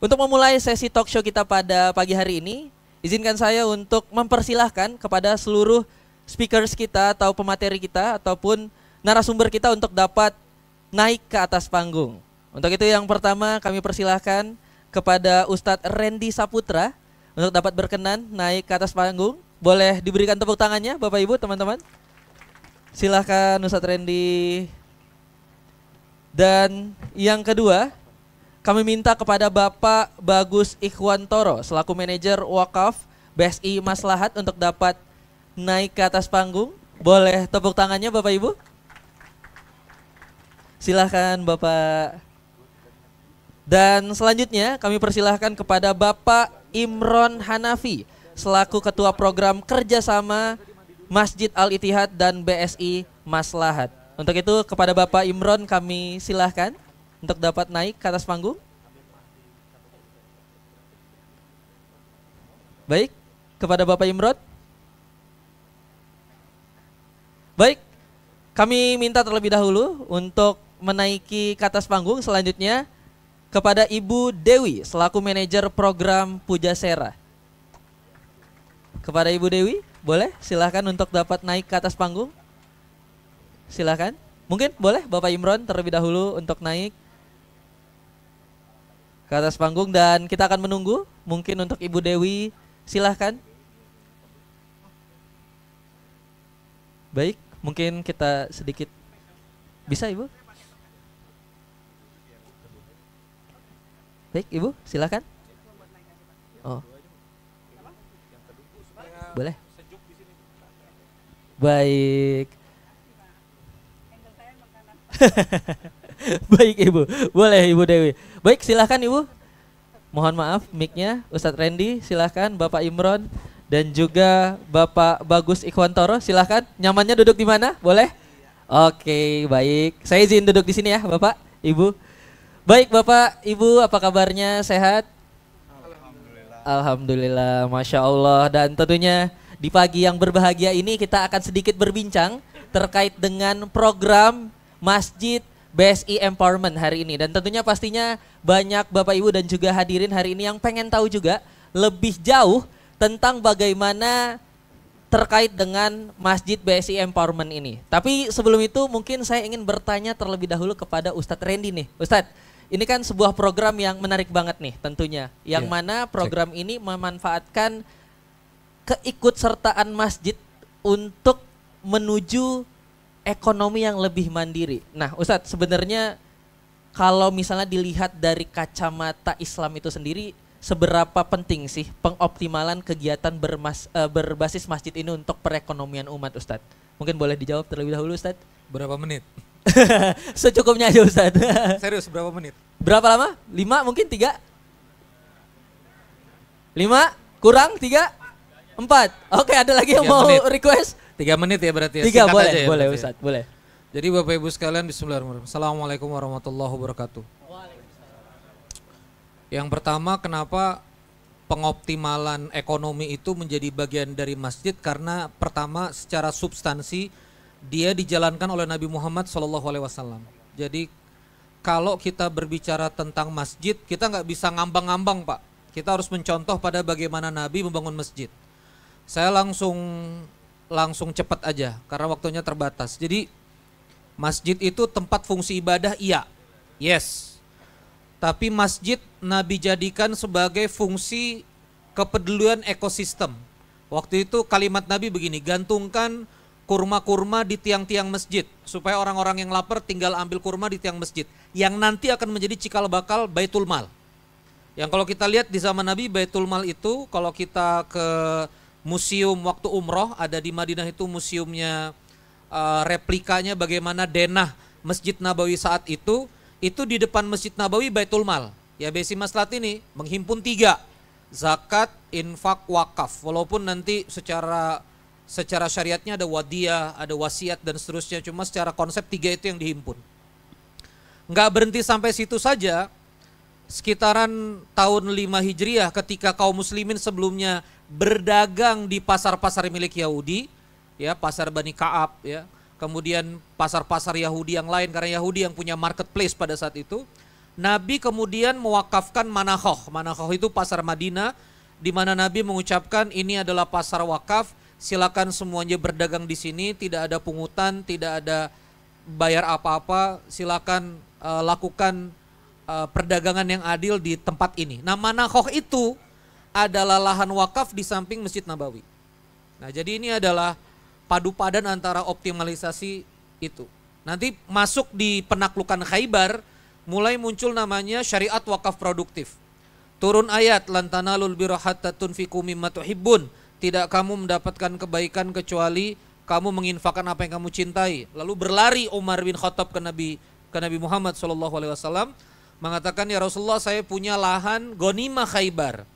Untuk memulai sesi talk show kita pada pagi hari ini, izinkan saya untuk mempersilahkan kepada seluruh speakers kita atau pemateri kita ataupun narasumber kita untuk dapat naik ke atas panggung. Untuk itu yang pertama kami persilahkan kepada Ustadz Randy Saputra untuk dapat berkenan naik ke atas panggung. Boleh diberikan tepuk tangannya Bapak Ibu teman-teman. Silahkan Ustadz Randy. Dan yang kedua kami minta kepada Bapak Bagus Ikhwan Toro selaku manajer Wakaf BSI Maslahat untuk dapat naik ke atas panggung. Boleh tepuk tangannya Bapak Ibu? Silahkan Bapak. Dan selanjutnya kami persilahkan kepada Bapak Imron Hanafi selaku Ketua Program Kerjasama Masjid Al-Itihad dan BSI Maslahat. Untuk itu kepada Bapak Imron kami silahkan untuk dapat naik ke atas panggung? Baik, kepada Bapak Imrod. Baik, kami minta terlebih dahulu untuk menaiki ke atas panggung selanjutnya kepada Ibu Dewi selaku manajer program Puja Sera. Kepada Ibu Dewi, boleh silahkan untuk dapat naik ke atas panggung. Silahkan. Mungkin boleh Bapak Imron terlebih dahulu untuk naik ke atas panggung dan kita akan menunggu mungkin untuk Ibu Dewi silahkan. Baik, mungkin kita sedikit bisa Ibu? Baik, Ibu, silahkan. Oh. Boleh. Baik. Baik Ibu, boleh Ibu Dewi. Baik silahkan Ibu. Mohon maaf miknya Ustadz Randy, silahkan Bapak Imron dan juga Bapak Bagus Ikhwantoro, silahkan nyamannya duduk di mana? Boleh? Oke, baik. Saya izin duduk di sini ya, Bapak, Ibu. Baik, Bapak, Ibu, apa kabarnya? Sehat? Alhamdulillah. Alhamdulillah, Masya Allah. Dan tentunya di pagi yang berbahagia ini kita akan sedikit berbincang terkait dengan program Masjid BSI e Empowerment hari ini dan tentunya pastinya banyak Bapak Ibu dan juga hadirin hari ini yang pengen tahu juga lebih jauh tentang bagaimana terkait dengan Masjid BSI e Empowerment ini. Tapi sebelum itu mungkin saya ingin bertanya terlebih dahulu kepada Ustadz Randy nih. Ustadz, ini kan sebuah program yang menarik banget nih tentunya. Yang yeah. mana program Cek. ini memanfaatkan keikutsertaan masjid untuk menuju ekonomi yang lebih mandiri. Nah, Ustadz sebenarnya kalau misalnya dilihat dari kacamata Islam itu sendiri, seberapa penting sih pengoptimalan kegiatan bermas, uh, berbasis masjid ini untuk perekonomian umat Ustadz? Mungkin boleh dijawab terlebih dahulu Ustadz? Berapa menit? Secukupnya aja Ustadz. Serius, berapa menit? Berapa lama? Lima mungkin tiga? Lima? Kurang tiga? Empat? Oke ada lagi yang mau menit. request? Tiga menit ya berarti ya. Tiga Singkat boleh, ya boleh Ustaz, ya. boleh. Jadi Bapak Ibu sekalian Bismillahirrahmanirrahim. Assalamualaikum warahmatullahi wabarakatuh. Yang pertama kenapa pengoptimalan ekonomi itu menjadi bagian dari masjid karena pertama secara substansi dia dijalankan oleh Nabi Muhammad SAW. Jadi kalau kita berbicara tentang masjid kita nggak bisa ngambang-ngambang pak. Kita harus mencontoh pada bagaimana Nabi membangun masjid. Saya langsung langsung cepat aja karena waktunya terbatas. Jadi masjid itu tempat fungsi ibadah iya. Yes. Tapi masjid Nabi jadikan sebagai fungsi kepedulian ekosistem. Waktu itu kalimat Nabi begini, gantungkan kurma-kurma di tiang-tiang masjid supaya orang-orang yang lapar tinggal ambil kurma di tiang masjid yang nanti akan menjadi cikal bakal Baitul Mal. Yang kalau kita lihat di zaman Nabi Baitul Mal itu kalau kita ke museum waktu umroh ada di Madinah itu museumnya uh, replikanya bagaimana denah Masjid Nabawi saat itu itu di depan Masjid Nabawi Baitul Mal ya Besi Maslat ini menghimpun tiga zakat infak wakaf walaupun nanti secara secara syariatnya ada wadiah ada wasiat dan seterusnya cuma secara konsep tiga itu yang dihimpun nggak berhenti sampai situ saja sekitaran tahun 5 Hijriah ketika kaum muslimin sebelumnya berdagang di pasar-pasar milik Yahudi, ya pasar Bani Kaab ya, kemudian pasar-pasar Yahudi yang lain karena Yahudi yang punya marketplace pada saat itu. Nabi kemudian mewakafkan Manahoh. Manahoh itu pasar Madinah di mana Nabi mengucapkan ini adalah pasar wakaf, silakan semuanya berdagang di sini, tidak ada pungutan, tidak ada bayar apa-apa, silakan uh, lakukan uh, perdagangan yang adil di tempat ini. Nah Manakoh itu adalah lahan wakaf di samping Masjid Nabawi. Nah jadi ini adalah padu padan antara optimalisasi itu. Nanti masuk di penaklukan Khaybar mulai muncul namanya syariat wakaf produktif. Turun ayat lantana lul hatta tunfiku mimma tuhibbun. Tidak kamu mendapatkan kebaikan kecuali kamu menginfakkan apa yang kamu cintai. Lalu berlari Umar bin Khattab ke Nabi ke Nabi Muhammad saw mengatakan ya Rasulullah saya punya lahan gonima khaybar.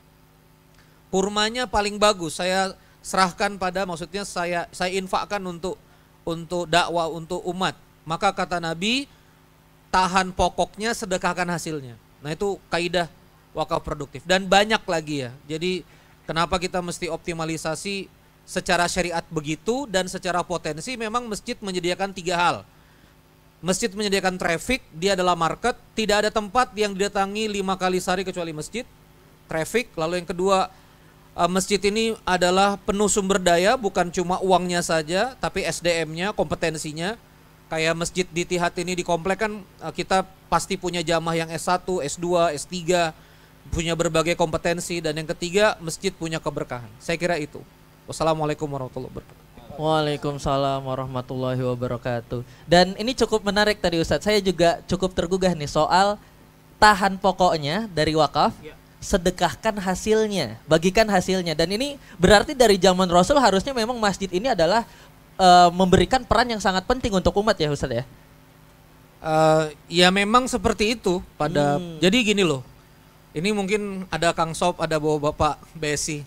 Kurmanya paling bagus saya serahkan pada maksudnya saya saya infakkan untuk untuk dakwah untuk umat. Maka kata Nabi tahan pokoknya sedekahkan hasilnya. Nah itu kaidah wakaf produktif dan banyak lagi ya. Jadi kenapa kita mesti optimalisasi secara syariat begitu dan secara potensi memang masjid menyediakan tiga hal Masjid menyediakan traffic, dia adalah market, tidak ada tempat yang didatangi lima kali sehari kecuali masjid. Traffic, lalu yang kedua eh, masjid ini adalah penuh sumber daya, bukan cuma uangnya saja, tapi SDM-nya, kompetensinya. Kayak masjid di Tihat ini di komplek kan eh, kita pasti punya jamaah yang S1, S2, S3, punya berbagai kompetensi dan yang ketiga masjid punya keberkahan. Saya kira itu. Wassalamualaikum warahmatullahi wabarakatuh. Waalaikumsalam warahmatullahi wabarakatuh. Dan ini cukup menarik tadi Ustadz. Saya juga cukup tergugah nih soal tahan pokoknya dari wakaf, ya. sedekahkan hasilnya, bagikan hasilnya. Dan ini berarti dari zaman Rasul harusnya memang masjid ini adalah uh, memberikan peran yang sangat penting untuk umat ya Ustadz ya. Uh, ya memang seperti itu pada. Hmm. Jadi gini loh. Ini mungkin ada Kang Sob, ada Bapak Besi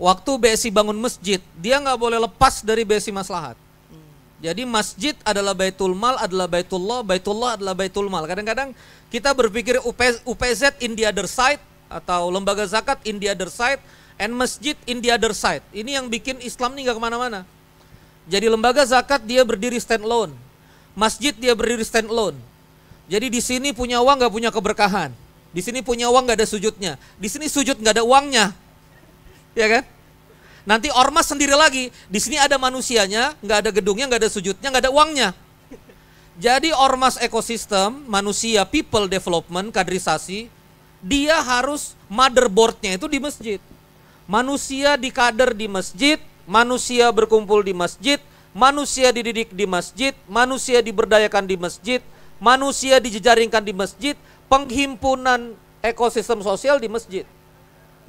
waktu BSI bangun masjid, dia nggak boleh lepas dari BSI maslahat. Hmm. Jadi masjid adalah baitul mal, adalah baitul baitul baitullah adalah baitul mal. Kadang-kadang kita berpikir UPZ, UPZ in the other side atau lembaga zakat in the other side and masjid in the other side. Ini yang bikin Islam nih nggak kemana-mana. Jadi lembaga zakat dia berdiri stand alone, masjid dia berdiri stand alone. Jadi di sini punya uang nggak punya keberkahan, di sini punya uang nggak ada sujudnya, di sini sujud nggak ada uangnya, Ya kan? Nanti ormas sendiri lagi. Di sini ada manusianya, nggak ada gedungnya, nggak ada sujudnya, nggak ada uangnya. Jadi ormas ekosistem, manusia, people development, kaderisasi, dia harus motherboardnya itu di masjid. Manusia di kader di masjid, manusia berkumpul di masjid, manusia dididik di masjid, manusia diberdayakan di masjid, manusia dijejaringkan di masjid, penghimpunan ekosistem sosial di masjid.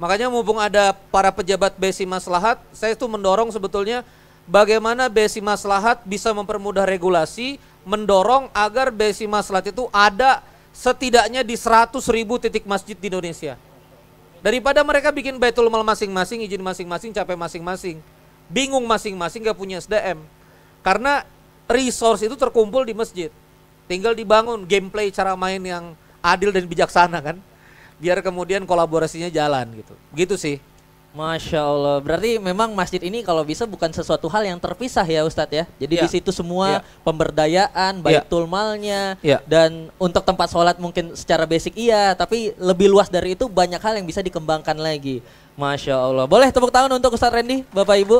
Makanya mumpung ada para pejabat besi maslahat, saya itu mendorong sebetulnya bagaimana besi maslahat bisa mempermudah regulasi, mendorong agar besi maslahat itu ada setidaknya di 100 ribu titik masjid di Indonesia. Daripada mereka bikin betul mal masing-masing, izin masing-masing, capek masing-masing. Bingung masing-masing gak punya SDM. Karena resource itu terkumpul di masjid. Tinggal dibangun gameplay cara main yang adil dan bijaksana kan biar kemudian kolaborasinya jalan gitu. Begitu sih. Masya Allah, berarti memang masjid ini kalau bisa bukan sesuatu hal yang terpisah ya Ustadz ya. Jadi ya. di situ semua ya. pemberdayaan, baik ya. ya. dan untuk tempat sholat mungkin secara basic iya, tapi lebih luas dari itu banyak hal yang bisa dikembangkan lagi. Masya Allah, boleh tepuk tangan untuk Ustadz Randy, Bapak Ibu.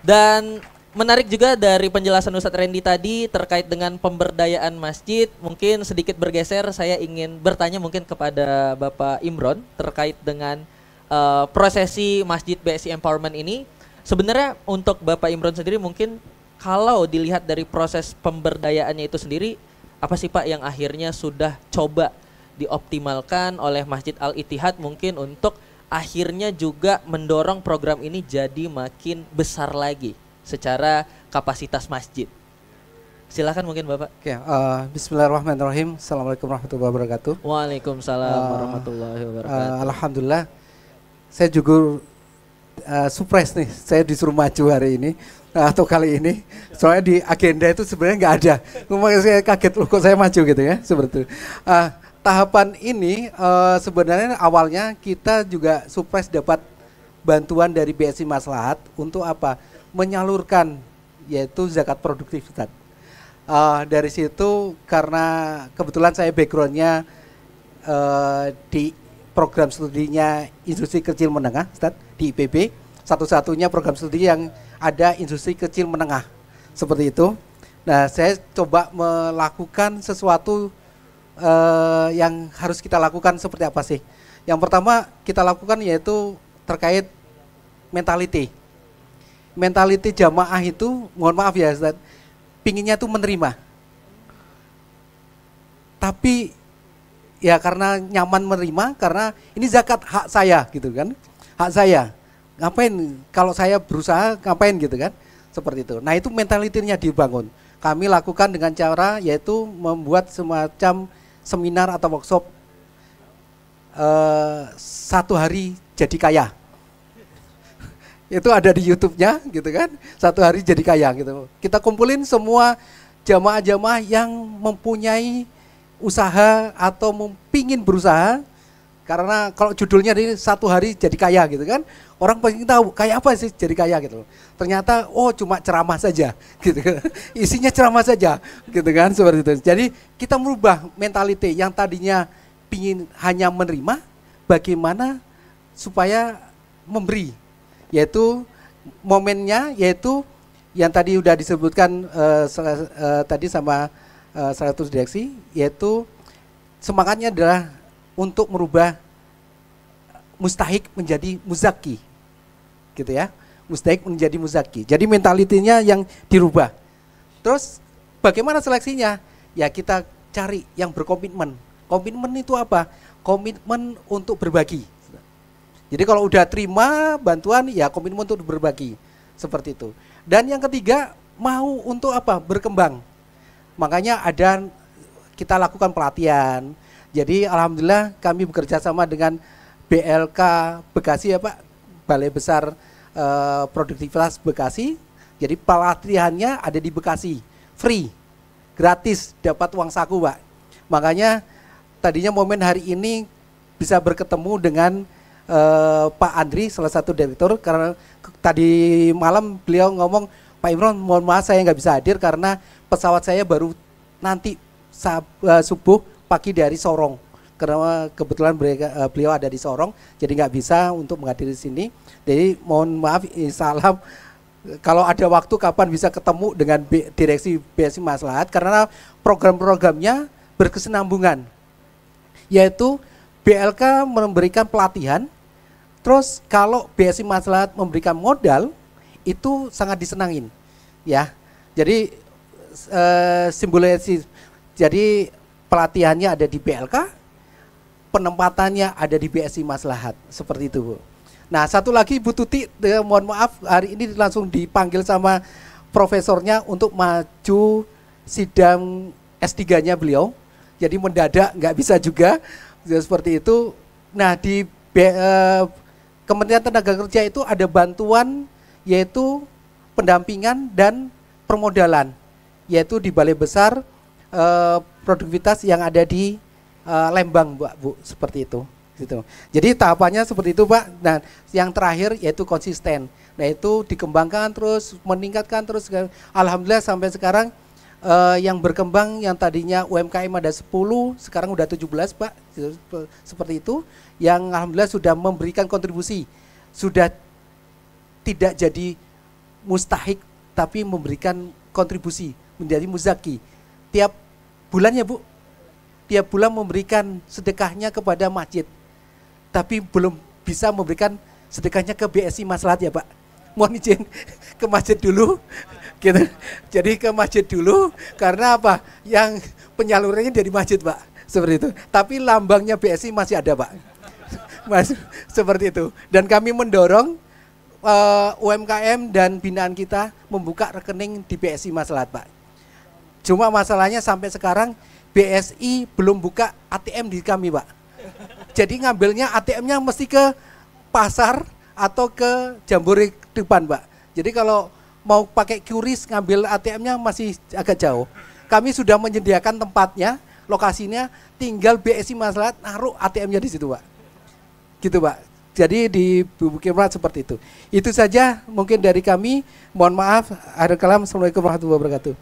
Dan menarik juga dari penjelasan Ustadz Randy tadi terkait dengan pemberdayaan masjid. Mungkin sedikit bergeser, saya ingin bertanya mungkin kepada Bapak Imron terkait dengan uh, prosesi Masjid BSI Empowerment ini. Sebenarnya untuk Bapak Imron sendiri mungkin kalau dilihat dari proses pemberdayaannya itu sendiri, apa sih Pak yang akhirnya sudah coba dioptimalkan oleh Masjid Al Ittihad mungkin untuk akhirnya juga mendorong program ini jadi makin besar lagi secara kapasitas masjid. Silakan mungkin Bapak. Oke, uh, Bismillahirrahmanirrahim. Assalamualaikum warahmatullahi wabarakatuh. Waalaikumsalam uh, warahmatullahi eh, wabarakatuh. Uh, Alhamdulillah, saya juga uh, surprise nih. Saya disuruh maju hari ini atau kali ini. Soalnya di agenda itu sebenarnya nggak ada. Makanya saya kaget loh kok saya maju gitu ya seperti itu. Uh, tahapan ini uh, sebenarnya awalnya kita juga surprise dapat bantuan dari BSI Maslahat untuk apa? menyalurkan yaitu zakat produktivitas. Uh, eh, dari situ karena kebetulan saya backgroundnya uh, di program studinya industri kecil menengah Ustaz, di IPB satu-satunya program studi yang ada industri kecil menengah seperti itu. Nah saya coba melakukan sesuatu uh, yang harus kita lakukan seperti apa sih? Yang pertama kita lakukan yaitu terkait mentality mentaliti jamaah itu, mohon maaf ya Ustaz, pinginnya tuh menerima. Tapi ya karena nyaman menerima, karena ini zakat hak saya gitu kan, hak saya. Ngapain kalau saya berusaha ngapain gitu kan, seperti itu. Nah itu mentalitinya dibangun. Kami lakukan dengan cara yaitu membuat semacam seminar atau workshop uh, satu hari jadi kaya itu ada di YouTube-nya gitu kan. Satu hari jadi kaya gitu. Kita kumpulin semua jamaah-jamaah yang mempunyai usaha atau pingin berusaha karena kalau judulnya ini satu hari jadi kaya gitu kan orang pengen tahu kayak apa sih jadi kaya gitu ternyata oh cuma ceramah saja gitu kan. isinya ceramah saja gitu kan seperti itu jadi kita merubah mentalitas yang tadinya pingin hanya menerima bagaimana supaya memberi yaitu momennya yaitu yang tadi sudah disebutkan uh, uh, tadi sama uh, eh, 100 direksi yaitu semangatnya adalah untuk merubah mustahik menjadi muzaki gitu ya mustahik menjadi muzaki jadi mentalitinya yang dirubah terus bagaimana seleksinya ya kita cari yang berkomitmen komitmen itu apa komitmen untuk berbagi jadi kalau udah terima bantuan ya komitmen untuk berbagi seperti itu. Dan yang ketiga mau untuk apa? Berkembang. Makanya ada kita lakukan pelatihan. Jadi alhamdulillah kami bekerja sama dengan BLK Bekasi ya Pak, Balai Besar eh, Produktivitas Bekasi. Jadi pelatihannya ada di Bekasi, free, gratis, dapat uang saku Pak. Makanya tadinya momen hari ini bisa berketemu dengan Eh, Pak Andri salah satu direktur karena tadi malam beliau ngomong Pak Imron mohon maaf saya nggak bisa hadir karena pesawat saya baru nanti sab, uh, subuh pagi dari Sorong karena kebetulan mereka, uh, beliau ada di Sorong jadi nggak bisa untuk menghadiri sini jadi mohon maaf salam kalau ada waktu kapan bisa ketemu dengan B, direksi BSI Maslahat karena program-programnya berkesenambungan, yaitu BLK memberikan pelatihan Terus kalau BSI Maslahat memberikan modal itu sangat disenangin, ya. Jadi e, jadi pelatihannya ada di BLK, penempatannya ada di BSI Maslahat, seperti itu Bu. Nah satu lagi Bu Tuti, eh, mohon maaf hari ini langsung dipanggil sama profesornya untuk maju sidang S3-nya beliau. Jadi mendadak nggak bisa juga, ya, seperti itu. Nah di B, eh, Kementerian Tenaga Kerja itu ada bantuan yaitu pendampingan dan permodalan yaitu di Balai Besar e, produktivitas yang ada di e, Lembang, Mbak Bu, seperti itu. Gitu. Jadi tahapannya seperti itu, Pak. Nah, yang terakhir yaitu konsisten. Nah, itu dikembangkan terus, meningkatkan terus. Alhamdulillah sampai sekarang uh, yang berkembang yang tadinya UMKM ada 10, sekarang udah 17, Pak. Gitu, seperti itu yang alhamdulillah sudah memberikan kontribusi. Sudah tidak jadi mustahik tapi memberikan kontribusi menjadi muzaki. Tiap bulannya, Bu. Tiap bulan memberikan sedekahnya kepada masjid. Tapi belum bisa memberikan sedekahnya ke BSI Maslahat ya, Pak. Mohon izin ke masjid dulu gitu. Jadi ke masjid dulu karena apa? Yang penyalurannya dari masjid, Pak. Seperti itu. Tapi lambangnya BSI masih ada, Pak. Mas, seperti itu. Dan kami mendorong uh, eh, UMKM dan binaan kita membuka rekening di BSI Masalah, Pak. Cuma masalahnya sampai sekarang BSI belum buka ATM di kami, Pak. Jadi ngambilnya ATM-nya mesti ke pasar atau ke jambore depan, Pak. Jadi kalau mau pakai QRIS ngambil ATM-nya masih agak jauh. Kami sudah menyediakan tempatnya, lokasinya, tinggal BSI masalah naruh ATM-nya di situ, Pak. Gitu, Pak. Jadi di Bukit Merat seperti itu. Itu saja mungkin dari kami. Mohon maaf. Akhir kalam. Assalamualaikum warahmatullahi wabarakatuh.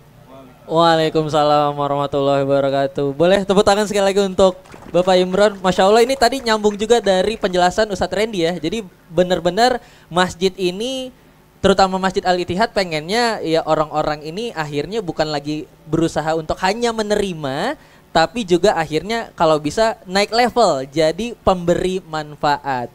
Waalaikumsalam warahmatullahi wabarakatuh. Boleh tepuk tangan sekali lagi untuk Bapak Imron. Masya Allah ini tadi nyambung juga dari penjelasan Ustadz Randy ya. Jadi benar-benar masjid ini terutama Masjid Al Itihad pengennya ya orang-orang ini akhirnya bukan lagi berusaha untuk hanya menerima tapi juga akhirnya kalau bisa naik level jadi pemberi manfaat.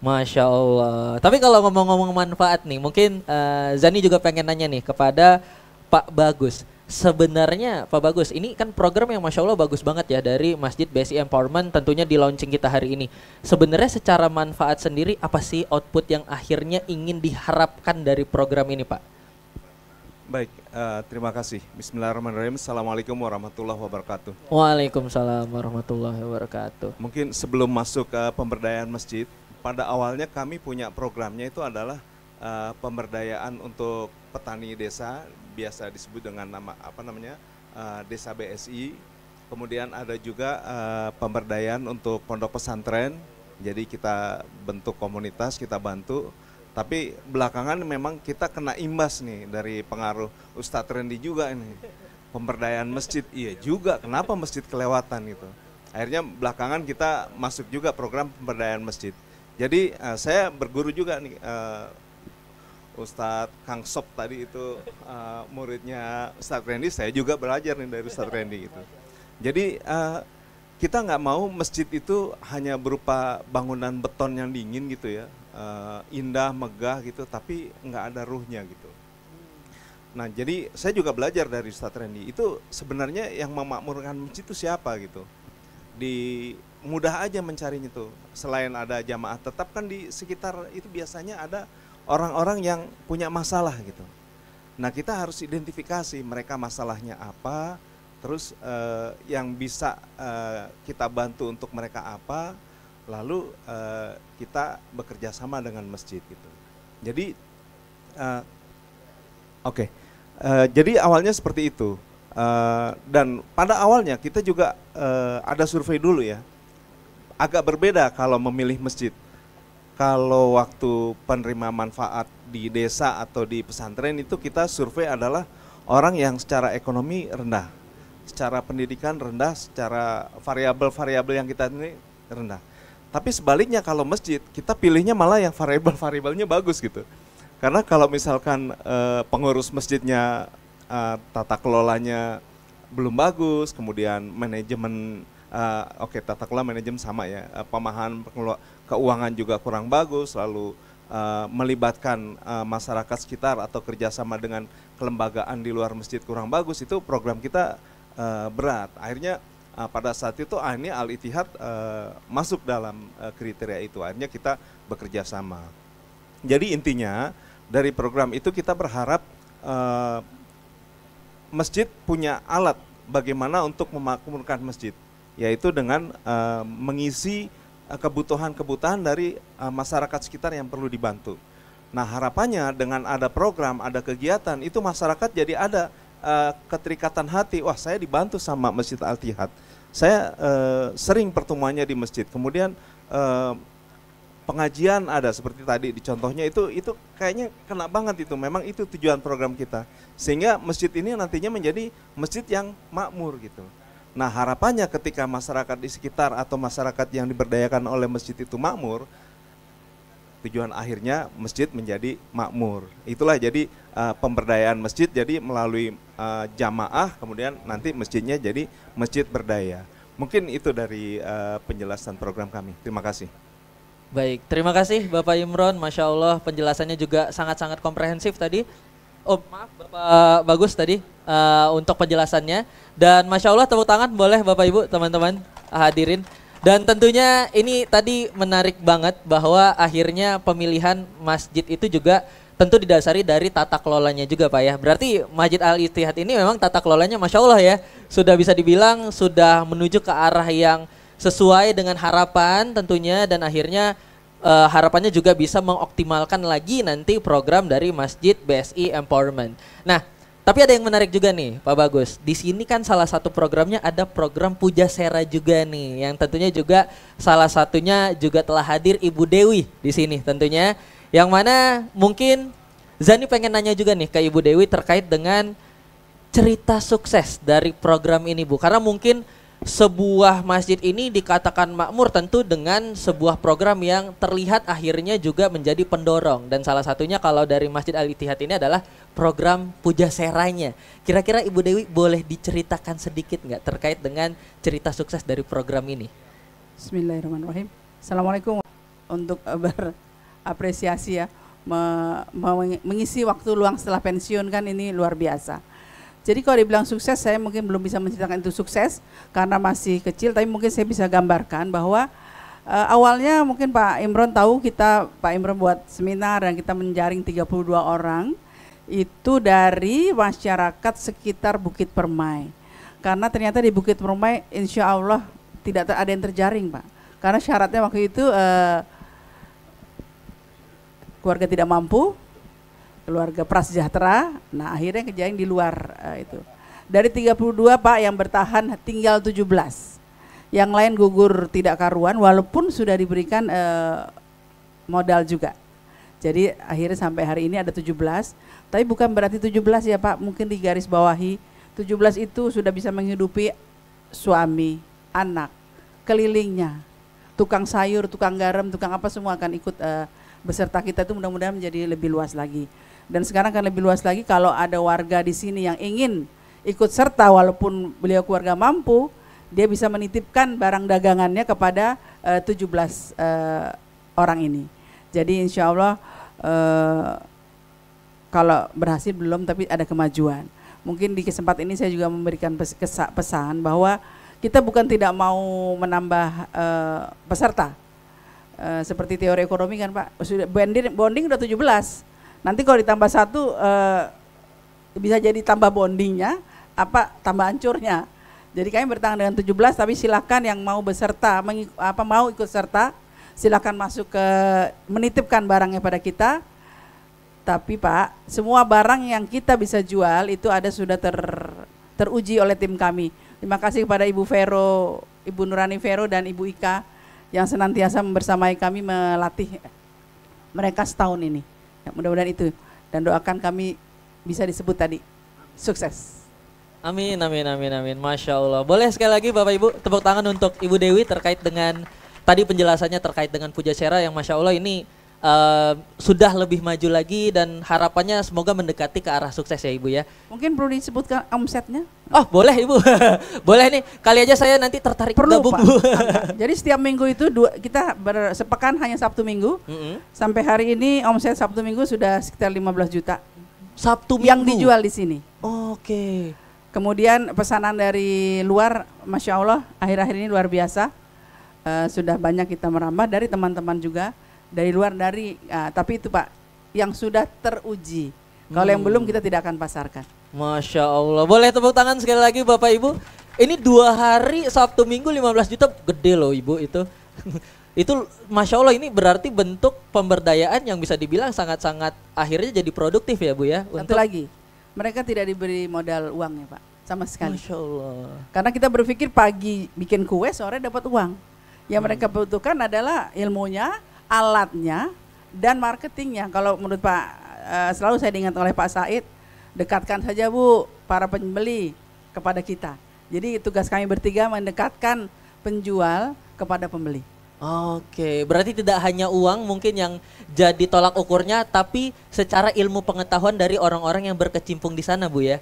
Masya Allah. Tapi kalau ngomong-ngomong manfaat nih, mungkin uh, Zani juga pengen nanya nih kepada Pak Bagus sebenarnya Pak Bagus ini kan program yang masya Allah bagus banget ya dari Masjid BSI Empowerment tentunya di launching kita hari ini sebenarnya secara manfaat sendiri apa sih output yang akhirnya ingin diharapkan dari program ini Pak? Baik, uh, terima kasih. Bismillahirrahmanirrahim. Assalamualaikum warahmatullahi wabarakatuh. Waalaikumsalam warahmatullahi wabarakatuh. Mungkin sebelum masuk ke pemberdayaan masjid, pada awalnya kami punya programnya itu adalah uh, pemberdayaan untuk petani desa biasa disebut dengan nama apa namanya uh, desa BSI. Kemudian ada juga uh, pemberdayaan untuk pondok pesantren. Jadi kita bentuk komunitas, kita bantu. Tapi belakangan memang kita kena imbas nih dari pengaruh Ustadz Randy juga ini. Pemberdayaan masjid, iya juga. Kenapa masjid kelewatan gitu? Akhirnya belakangan kita masuk juga program pemberdayaan masjid. Jadi uh, saya berguru juga nih uh, Ustadz Kang Sop tadi itu uh, muridnya Ustadz Randy, saya juga belajar nih dari Ustadz Randy itu. Jadi uh, kita nggak mau masjid itu hanya berupa bangunan beton yang dingin gitu ya, uh, indah, megah gitu, tapi nggak ada ruhnya gitu. Nah jadi saya juga belajar dari Ustadz Randy, itu sebenarnya yang memakmurkan masjid itu siapa gitu. Di mudah aja mencarinya tuh, selain ada jamaah tetap kan di sekitar itu biasanya ada orang-orang yang punya masalah gitu. Nah kita harus identifikasi mereka masalahnya apa, terus uh, yang bisa uh, kita bantu untuk mereka apa, lalu uh, kita bekerja sama dengan masjid gitu. Jadi uh, oke, okay. uh, jadi awalnya seperti itu. Uh, dan pada awalnya kita juga uh, ada survei dulu ya. Agak berbeda kalau memilih masjid kalau waktu penerima manfaat di desa atau di pesantren itu kita survei adalah orang yang secara ekonomi rendah, secara pendidikan rendah, secara variabel-variabel yang kita ini rendah. Tapi sebaliknya kalau masjid kita pilihnya malah yang variabel-variabelnya bagus gitu. Karena kalau misalkan eh, pengurus masjidnya eh, tata kelolanya belum bagus, kemudian manajemen uh, oke okay, tata kelola manajemen sama ya uh, pemahaman keuangan juga kurang bagus, lalu uh, melibatkan uh, masyarakat sekitar atau kerjasama dengan kelembagaan di luar masjid kurang bagus, itu program kita uh, berat. Akhirnya uh, pada saat itu akhirnya Al itihad uh, masuk dalam uh, kriteria itu, akhirnya kita bekerja sama. Jadi intinya dari program itu kita berharap uh, masjid punya alat bagaimana untuk memakmurkan masjid, yaitu dengan uh, mengisi Eh, kebutuhan-kebutuhan dari uh, masyarakat sekitar yang perlu dibantu. Nah harapannya dengan ada program, ada kegiatan itu masyarakat jadi ada uh, keterikatan hati. Wah saya dibantu sama Masjid Al Tihad. Saya uh, sering pertemuannya di masjid. Kemudian uh, pengajian ada seperti tadi di contohnya itu itu kayaknya kena banget itu memang itu tujuan program kita sehingga masjid ini nantinya menjadi masjid yang makmur gitu Nah harapannya ketika masyarakat di sekitar atau masyarakat yang diberdayakan oleh masjid itu makmur, tujuan akhirnya masjid menjadi makmur. Itulah jadi uh, pemberdayaan masjid jadi melalui uh, jamaah kemudian nanti masjidnya jadi masjid berdaya. Mungkin itu dari uh, penjelasan program kami. Terima kasih. Baik, terima kasih Bapak Imron. Masya Allah penjelasannya juga sangat-sangat komprehensif tadi oh maaf Bapak Bagus tadi uh, untuk penjelasannya. Dan Masya Allah tepuk tangan boleh Bapak Ibu teman-teman hadirin. Dan tentunya ini tadi menarik banget bahwa akhirnya pemilihan masjid itu juga tentu didasari dari tata kelolanya juga Pak ya. Berarti Masjid Al Istihad ini memang tata kelolanya Masya Allah ya sudah bisa dibilang sudah menuju ke arah yang sesuai dengan harapan tentunya dan akhirnya uh, harapannya juga bisa mengoptimalkan lagi nanti program dari Masjid BSI Empowerment. Nah, tapi ada yang menarik juga nih, Pak Bagus. Di sini kan salah satu programnya ada program Puja Sera juga nih, yang tentunya juga salah satunya juga telah hadir Ibu Dewi di sini tentunya. Yang mana mungkin Zani pengen nanya juga nih ke Ibu Dewi terkait dengan cerita sukses dari program ini Bu. Karena mungkin sebuah masjid ini dikatakan makmur tentu dengan sebuah program yang terlihat akhirnya juga menjadi pendorong dan salah satunya kalau dari Masjid Al Ittihad ini adalah program puja seranya. Kira-kira Ibu Dewi boleh diceritakan sedikit nggak terkait dengan cerita sukses dari program ini? Bismillahirrahmanirrahim. Assalamualaikum untuk berapresiasi ya mengisi waktu luang setelah pensiun kan ini luar biasa jadi kalau dibilang sukses, saya mungkin belum bisa menceritakan itu sukses karena masih kecil, tapi mungkin saya bisa gambarkan bahwa uh, awalnya mungkin Pak Imron tahu kita Pak Imron buat seminar dan kita menjaring 32 orang itu dari masyarakat sekitar Bukit Permai. Karena ternyata di Bukit Permai insya Allah tidak ada yang terjaring Pak. Karena syaratnya waktu itu uh, keluarga tidak mampu, keluarga prasejahtera. Nah, akhirnya kejadian di luar uh, itu. Dari 32 Pak yang bertahan tinggal 17. Yang lain gugur tidak karuan walaupun sudah diberikan uh, modal juga. Jadi akhirnya sampai hari ini ada 17. Tapi bukan berarti 17 ya Pak, mungkin di garis bawahi 17 itu sudah bisa menghidupi suami, anak, kelilingnya, tukang sayur, tukang garam, tukang apa semua akan ikut uh, beserta kita itu mudah-mudahan menjadi lebih luas lagi. Dan sekarang akan lebih luas lagi kalau ada warga di sini yang ingin ikut serta walaupun beliau keluarga mampu, dia bisa menitipkan barang dagangannya kepada uh, 17 uh, orang ini. Jadi insya Allah uh, kalau berhasil belum tapi ada kemajuan. Mungkin di kesempatan ini saya juga memberikan pesan bahwa kita bukan tidak mau menambah uh, peserta. Uh, seperti teori ekonomi kan Pak, bonding, bonding udah 17. Nanti kalau ditambah satu eh, bisa jadi tambah bondingnya, apa tambah hancurnya. Jadi kami bertanggung dengan 17 tapi silahkan yang mau beserta mengik, apa mau ikut serta silahkan masuk ke menitipkan barangnya pada kita. Tapi Pak, semua barang yang kita bisa jual itu ada sudah ter teruji oleh tim kami. Terima kasih kepada Ibu Vero, Ibu Nurani Vero dan Ibu Ika yang senantiasa bersama kami melatih mereka setahun ini. Ya, mudah-mudahan itu dan doakan kami bisa disebut tadi sukses. Amin, amin, amin, amin. Masya Allah. Boleh sekali lagi Bapak Ibu tepuk tangan untuk Ibu Dewi terkait dengan tadi penjelasannya terkait dengan Puja Sera yang Masya Allah ini uh, sudah lebih maju lagi dan harapannya semoga mendekati ke arah sukses ya Ibu ya. Mungkin perlu disebutkan omsetnya? Oh boleh Ibu, boleh nih. Kali aja saya nanti tertarik perlu, gabung Pak. Bu. Jadi setiap minggu itu dua, kita sepekan hanya Sabtu Minggu. Mm -hmm. Sampai hari ini omset Sabtu Minggu sudah sekitar 15 juta. Sabtu Minggu? Yang dijual di sini. Oke. Okay. Kemudian pesanan dari luar, Masya Allah akhir-akhir ini luar biasa. Uh, sudah banyak kita merambah dari teman-teman juga dari luar dari uh, tapi itu Pak yang sudah teruji. Kalau yang belum kita tidak akan pasarkan. Masya Allah. Boleh tepuk tangan sekali lagi Bapak Ibu. Ini dua hari Sabtu Minggu 15 juta gede loh Ibu itu. itu Masya Allah ini berarti bentuk pemberdayaan yang bisa dibilang sangat-sangat akhirnya jadi produktif ya Bu ya. Satu untuk... lagi, mereka tidak diberi modal uang ya Pak sama sekali. Masya Allah. Karena kita berpikir pagi bikin kue, sore dapat uang. Yang hmm. mereka butuhkan adalah ilmunya, alatnya dan marketingnya. Kalau menurut Pak, eh, selalu saya ingat oleh Pak Said, dekatkan saja Bu para pembeli kepada kita. Jadi tugas kami bertiga mendekatkan penjual kepada pembeli. Oke, berarti tidak hanya uang mungkin yang jadi tolak ukurnya, tapi secara ilmu pengetahuan dari orang-orang yang berkecimpung di sana, Bu ya.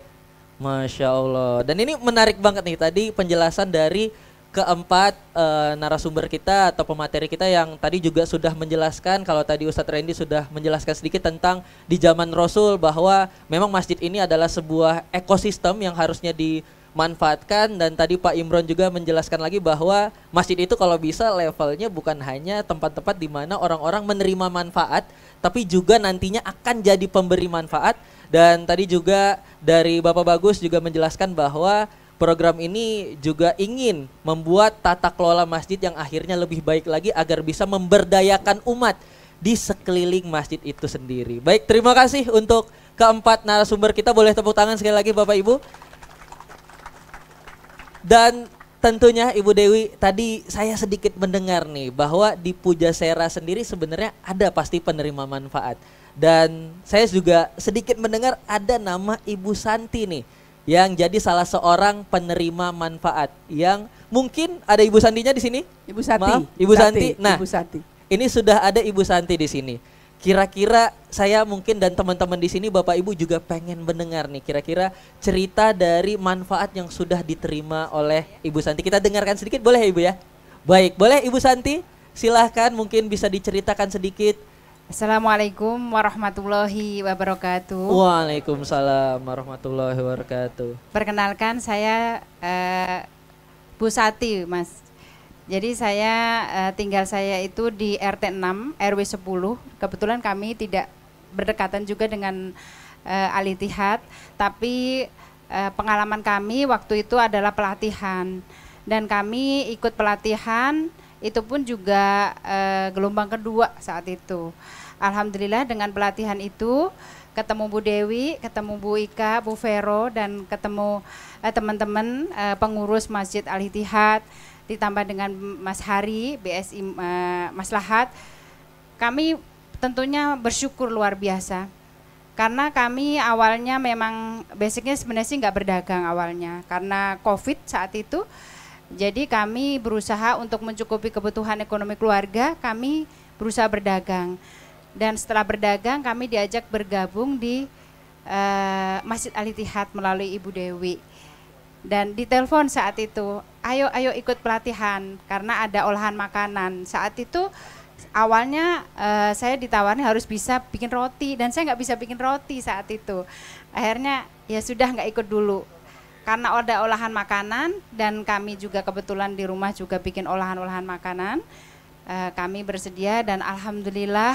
Masya Allah. Dan ini menarik banget nih tadi penjelasan dari keempat uh, narasumber kita atau pemateri kita yang tadi juga sudah menjelaskan kalau tadi Ustadz Randy sudah menjelaskan sedikit tentang di zaman Rasul bahwa memang masjid ini adalah sebuah ekosistem yang harusnya dimanfaatkan dan tadi Pak Imron juga menjelaskan lagi bahwa masjid itu kalau bisa levelnya bukan hanya tempat-tempat di mana orang-orang menerima manfaat tapi juga nantinya akan jadi pemberi manfaat dan tadi juga dari Bapak Bagus juga menjelaskan bahwa Program ini juga ingin membuat tata kelola masjid yang akhirnya lebih baik lagi agar bisa memberdayakan umat di sekeliling masjid itu sendiri. Baik, terima kasih untuk keempat narasumber kita. Boleh tepuk tangan sekali lagi Bapak Ibu. Dan tentunya Ibu Dewi tadi saya sedikit mendengar nih bahwa di Puja Sera sendiri sebenarnya ada pasti penerima manfaat. Dan saya juga sedikit mendengar ada nama Ibu Santi nih yang jadi salah seorang penerima manfaat yang mungkin ada Ibu Sandinya di sini? Ibu Santi. Maaf, Ibu Santi. Santi. Nah, Ibu Santi. Ini sudah ada Ibu Santi di sini. Kira-kira saya mungkin dan teman-teman di sini Bapak Ibu juga pengen mendengar nih kira-kira cerita dari manfaat yang sudah diterima oleh Ibu Santi. Kita dengarkan sedikit boleh ya Ibu ya? Baik, boleh Ibu Santi? Silahkan mungkin bisa diceritakan sedikit Assalamualaikum warahmatullahi wabarakatuh. Waalaikumsalam warahmatullahi wabarakatuh. Perkenalkan saya uh, Bu Sati, Mas. Jadi saya uh, tinggal saya itu di RT 6 RW 10. Kebetulan kami tidak berdekatan juga dengan uh, eh, Alitihat, tapi uh, pengalaman kami waktu itu adalah pelatihan dan kami ikut pelatihan itu pun juga uh, gelombang kedua saat itu. Alhamdulillah dengan pelatihan itu ketemu Bu Dewi, ketemu Bu Ika, Bu Vero dan ketemu eh, teman-teman eh, eh, pengurus Masjid Al Ittihad ditambah dengan Mas Hari BSI eh, Maslahat. Kami tentunya bersyukur luar biasa. Karena kami awalnya memang basicnya sebenarnya sih nggak berdagang awalnya karena COVID saat itu. Jadi kami berusaha untuk mencukupi kebutuhan ekonomi keluarga, kami berusaha berdagang. Dan setelah berdagang kami diajak bergabung di uh, Masjid Al Ittihad melalui Ibu Dewi. Dan ditelepon saat itu, ayo ayo ikut pelatihan karena ada olahan makanan. Saat itu awalnya uh, saya ditawarin harus bisa bikin roti dan saya nggak bisa bikin roti saat itu. Akhirnya ya sudah nggak ikut dulu karena ada olahan makanan dan kami juga kebetulan di rumah juga bikin olahan-olahan makanan. Eh, kami bersedia dan alhamdulillah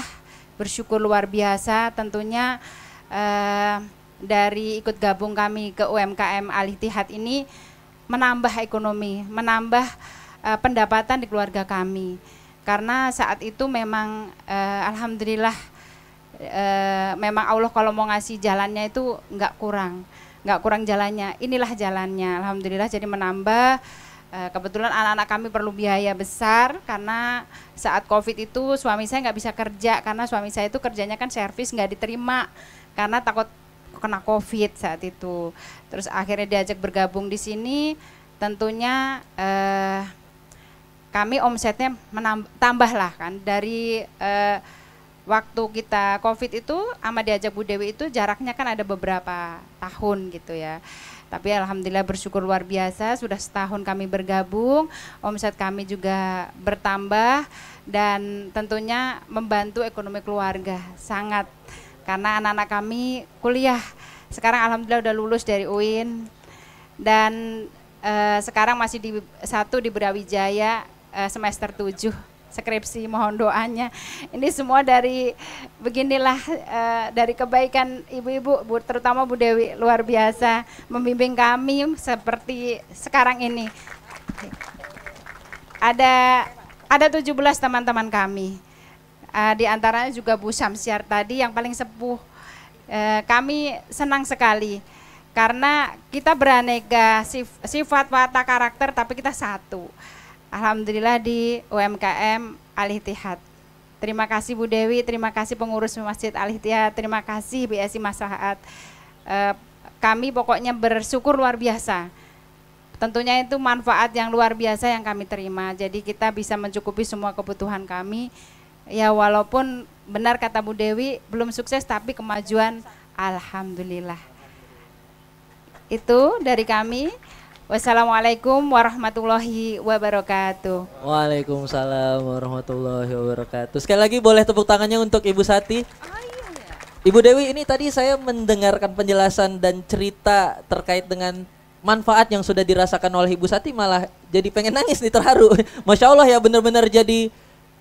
bersyukur luar biasa tentunya eh, dari ikut gabung kami ke UMKM alih Tihat ini menambah ekonomi, menambah eh, pendapatan di keluarga kami. Karena saat itu memang eh, alhamdulillah eh, memang Allah kalau mau ngasih jalannya itu enggak kurang, enggak kurang jalannya. Inilah jalannya, alhamdulillah jadi menambah Eh, kebetulan anak-anak kami perlu biaya besar karena saat covid itu suami saya nggak bisa kerja karena suami saya itu kerjanya kan servis nggak diterima karena takut kena covid saat itu terus akhirnya diajak bergabung di sini tentunya eh, kami omsetnya menambah lah kan dari eh, waktu kita covid itu sama diajak Bu Dewi itu jaraknya kan ada beberapa tahun gitu ya tapi alhamdulillah bersyukur luar biasa sudah setahun kami bergabung, omset kami juga bertambah dan tentunya membantu ekonomi keluarga sangat karena anak-anak kami kuliah. Sekarang alhamdulillah sudah lulus dari UIN dan eh, sekarang masih di satu di Brawijaya eh, semester 7 skripsi, mohon doanya. Ini semua dari beginilah e, dari kebaikan ibu-ibu, Bu, terutama Bu Dewi luar biasa membimbing kami seperti sekarang ini. Ada ada 17 teman-teman kami. e, di antaranya juga Bu Samsiar tadi yang paling sepuh. e, kami senang sekali karena kita beraneka sifat, watak, karakter tapi kita satu. Alhamdulillah di UMKM Al Terima kasih Bu Dewi, terima kasih pengurus Masjid Al terima kasih BSI Maslahat. E, kami pokoknya bersyukur luar biasa. Tentunya itu manfaat yang luar biasa yang kami terima. Jadi kita bisa mencukupi semua kebutuhan kami. Ya walaupun benar kata Bu Dewi belum sukses tapi kemajuan alhamdulillah. Itu dari kami. Wassalamualaikum warahmatullahi wabarakatuh. Waalaikumsalam warahmatullahi wabarakatuh. Sekali lagi boleh tepuk tangannya untuk Ibu Sati. Oh, iya. Ibu Dewi, ini tadi saya mendengarkan penjelasan dan cerita terkait dengan manfaat yang sudah dirasakan oleh Ibu Sati malah jadi pengen nangis nih terharu. Masya Allah ya benar-benar jadi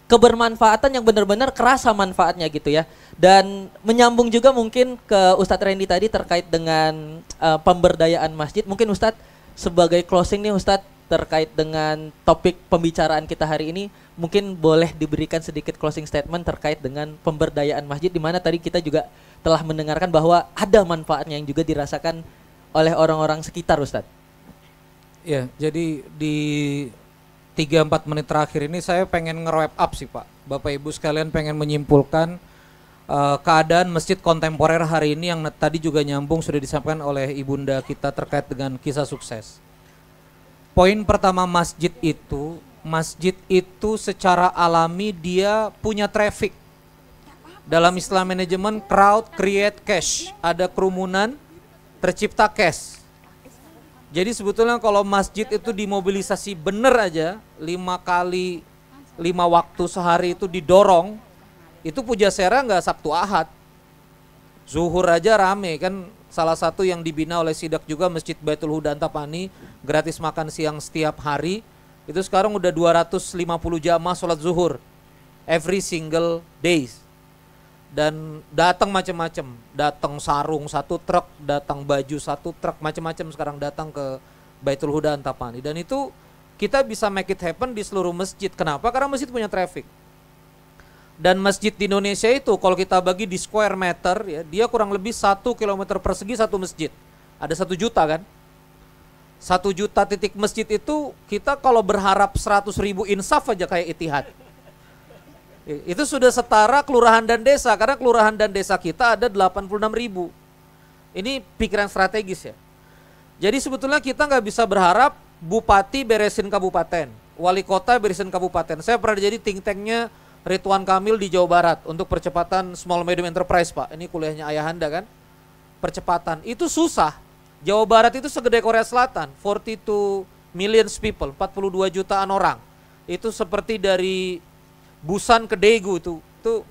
kebermanfaatan yang benar-benar kerasa manfaatnya gitu ya. Dan menyambung juga mungkin ke Ustadz Randy tadi terkait dengan uh, pemberdayaan masjid. Mungkin Ustadz sebagai closing nih Ustadz terkait dengan topik pembicaraan kita hari ini mungkin boleh diberikan sedikit closing statement terkait dengan pemberdayaan masjid di mana tadi kita juga telah mendengarkan bahwa ada manfaatnya yang juga dirasakan oleh orang-orang sekitar Ustadz. Ya, jadi di 3-4 menit terakhir ini saya pengen nge-wrap up sih Pak. Bapak Ibu sekalian pengen menyimpulkan uh, keadaan masjid kontemporer hari ini yang tadi juga nyambung sudah disampaikan oleh ibunda kita terkait dengan kisah sukses. Poin pertama masjid itu, masjid itu secara alami dia punya traffic. Dalam Islam manajemen crowd create cash, ada kerumunan tercipta cash. Jadi sebetulnya kalau masjid itu dimobilisasi bener aja lima kali lima waktu sehari itu didorong itu puja sera nggak Sabtu Ahad. Zuhur aja rame kan salah satu yang dibina oleh Sidak juga Masjid Baitul Huda Antapani gratis makan siang setiap hari. Itu sekarang udah 250 jamaah sholat zuhur every single days. Dan datang macam-macam, datang sarung satu truk, datang baju satu truk, macam-macam sekarang datang ke Baitul Huda Antapani. Dan itu kita bisa make it happen di seluruh masjid. Kenapa? Karena masjid punya traffic. Dan masjid di Indonesia itu kalau kita bagi di square meter ya, dia kurang lebih satu kilometer persegi satu masjid. Ada satu juta kan? Satu juta titik masjid itu kita kalau berharap 100 ribu insaf aja kayak itihad. Itu sudah setara kelurahan dan desa karena kelurahan dan desa kita ada 86 ribu. Ini pikiran strategis ya. Jadi sebetulnya kita nggak bisa berharap bupati beresin kabupaten, wali kota beresin kabupaten. Saya pernah jadi think tanknya Rituan Kamil di Jawa Barat untuk percepatan small medium enterprise, Pak. Ini kuliahnya ayah anda kan? Percepatan itu susah. Jawa Barat itu segede Korea Selatan, 42 millions people, 42 jutaan orang. Itu seperti dari Busan ke Daegu itu. Itu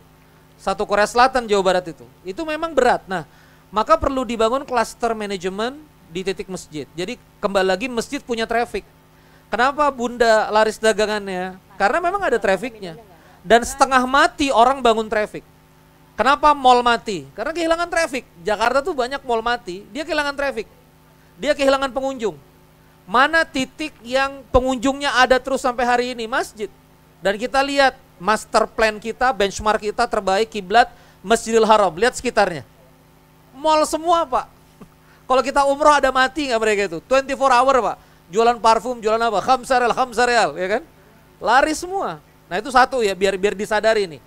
satu Korea Selatan Jawa Barat itu. Itu memang berat. Nah, maka perlu dibangun cluster manajemen di titik masjid. Jadi kembali lagi masjid punya traffic. Kenapa Bunda laris dagangannya? Karena memang ada trafficnya dan setengah mati orang bangun traffic. Kenapa mall mati? Karena kehilangan traffic. Jakarta tuh banyak mall mati, dia kehilangan traffic. Dia kehilangan pengunjung. Mana titik yang pengunjungnya ada terus sampai hari ini? Masjid. Dan kita lihat master plan kita, benchmark kita terbaik kiblat Masjidil Haram. Lihat sekitarnya. Mall semua, Pak. Kalau kita umroh ada mati nggak mereka itu? 24 hour, Pak. Jualan parfum, jualan apa? Khamsarel, khamsarel, ya kan? Lari semua. Nah itu satu ya biar biar disadari nih.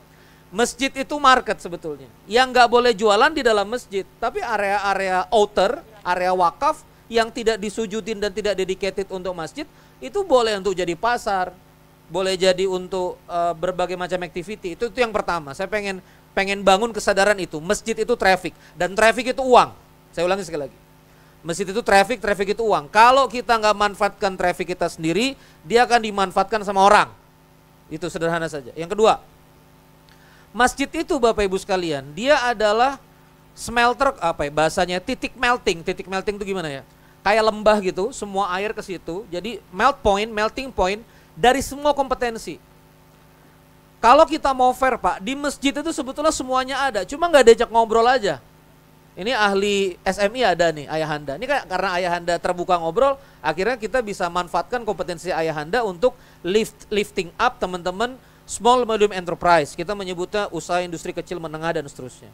Masjid itu market sebetulnya. Yang nggak boleh jualan di dalam masjid, tapi area-area outer, area wakaf yang tidak disujudin dan tidak dedicated untuk masjid itu boleh untuk jadi pasar, boleh jadi untuk uh, berbagai macam activity. Itu itu yang pertama. Saya pengen pengen bangun kesadaran itu. Masjid itu traffic dan traffic itu uang. Saya ulangi sekali lagi. Masjid itu traffic, traffic itu uang. Kalau kita nggak manfaatkan traffic kita sendiri, dia akan dimanfaatkan sama orang. Itu sederhana saja. Yang kedua, masjid itu Bapak Ibu sekalian, dia adalah smelter apa ya bahasanya titik melting. Titik melting itu gimana ya? Kayak lembah gitu, semua air ke situ. Jadi melt point, melting point dari semua kompetensi. Kalau kita mau fair Pak, di masjid itu sebetulnya semuanya ada, cuma nggak diajak ngobrol aja. Ini ahli SMI ada nih ayahanda. Ini kan karena ayahanda terbuka ngobrol, akhirnya kita bisa manfaatkan kompetensi ayahanda untuk lift lifting up teman-teman small medium enterprise. Kita menyebutnya usaha industri kecil menengah dan seterusnya.